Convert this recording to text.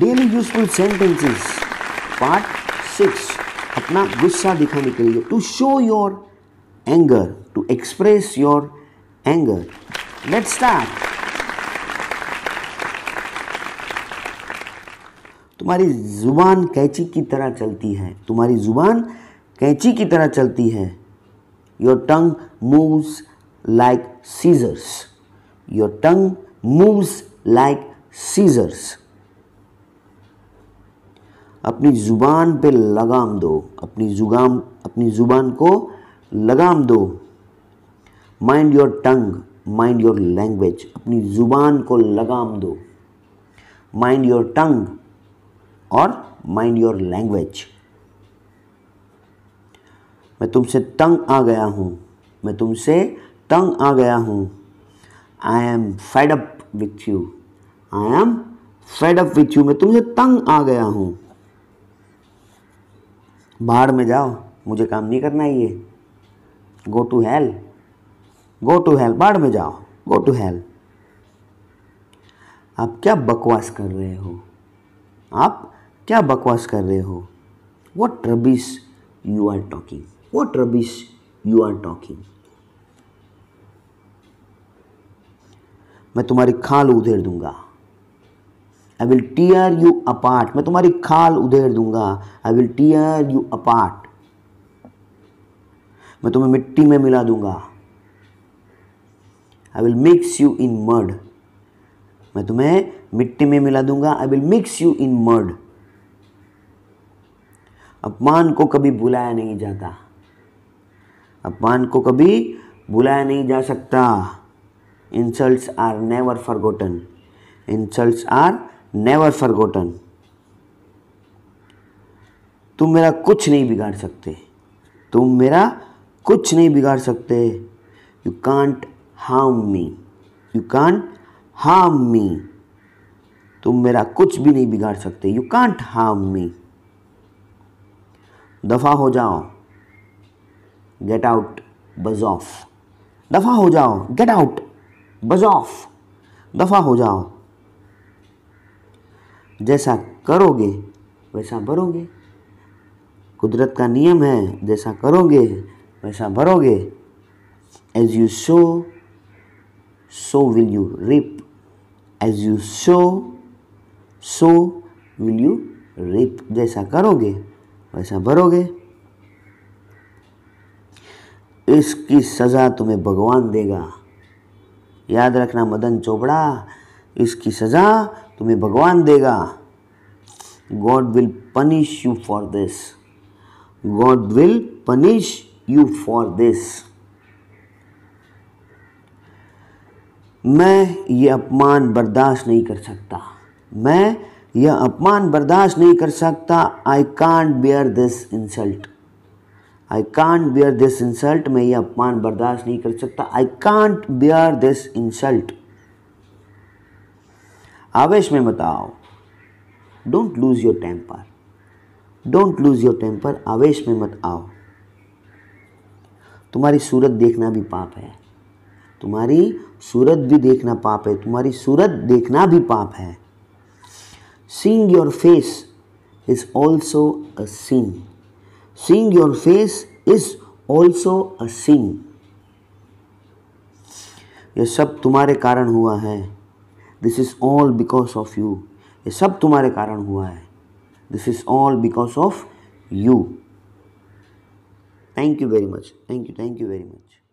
daily useful sentences part six अपना गुस्सा दिखाने के लिए to show your anger to express your anger let's start तुम्हारी ज़ुबान कैची की तरह चलती है तुम्हारी ज़ुबान कैची की तरह चलती है your tongue moves like scissors your tongue moves like scissors अपनी ज़ुबान पे लगाम दो अपनी जुगाम अपनी ज़ुबान को लगाम दो mind your tongue mind your language अपनी ज़ुबान को लगाम दो माइंड योर टंग और माइंड योर लैंग्वेज मैं तुमसे तंग आ गया हूँ मैं तुमसे तंग आ गया हूँ I am fed up with you I am fed up with you मैं तुमसे तंग आ गया हूँ बाहर में जाओ मुझे काम नहीं करना है ये go to hell go to hell बाढ़ में जाओ गो टू हेल आप क्या बकवास कर रहे हो आप क्या बकवास कर रहे हो what rubbish you are talking what rubbish you are talking मैं तुम्हारी खाल उधेड़ दूंगा I will tear you apart मैं तुम्हारी खाल उधेड़ दूंगा I will tear you apart मैं तुम्हें मिट्टी में मिला दूंगा I will mix you in mud मैं तुम्हें मिट्टी में मिला दूंगा I will mix you in mud अपमान को कभी बुलाया नहीं जाता अपमान को कभी बुलाया नहीं जा सकता insults are never forgotten insults are never gotten तुम मेरा कुछ नहीं बिगाड़ सकते तुम मेरा कुछ नहीं बिगाड़ सकते you can't harm me you can't harm me तुम मेरा कुछ भी नहीं बिगाड़ सकते यू कांट हार्म मी दफ़ा हो जाओ गेट आउट बज ऑफ दफ़ा हो जाओ गेट आउट बज ऑफ दफ़ा हो जाओ जैसा करोगे वैसा भरोगे कुदरत का नियम है जैसा करोगे वैसा भरोगे as you sow so will you reap as you sow so will you reap जैसा करोगे वैसा भरोगे इसकी सज़ा तुम्हें भगवान देगा याद रखना मदन चोपड़ा इसकी सज़ा तुम्हें भगवान देगा God will punish you for this God will punish you for this मैं ये अपमान बर्दाश्त नहीं कर सकता मैं यह अपमान बर्दाश्त नहीं कर सकता I can't bear this insult I can't bear this insult मैं यह अपमान बर्दाश्त नहीं कर सकता I can't bear this insult आवेश में मत आओ don't lose your temper don't lose your temper आवेश में मत आओ तुम्हारी सूरत देखना भी पाप है तुम्हारी सूरत भी देखना पाप है तुम्हारी सूरत देखना भी पाप है seeing your face is also a sin seeing your face is also a sin यह सब तुम्हारे कारण हुआ है this is all because of you ये सब तुम्हारे कारण हुआ है this is all because of you thank you very much thank you thank you very much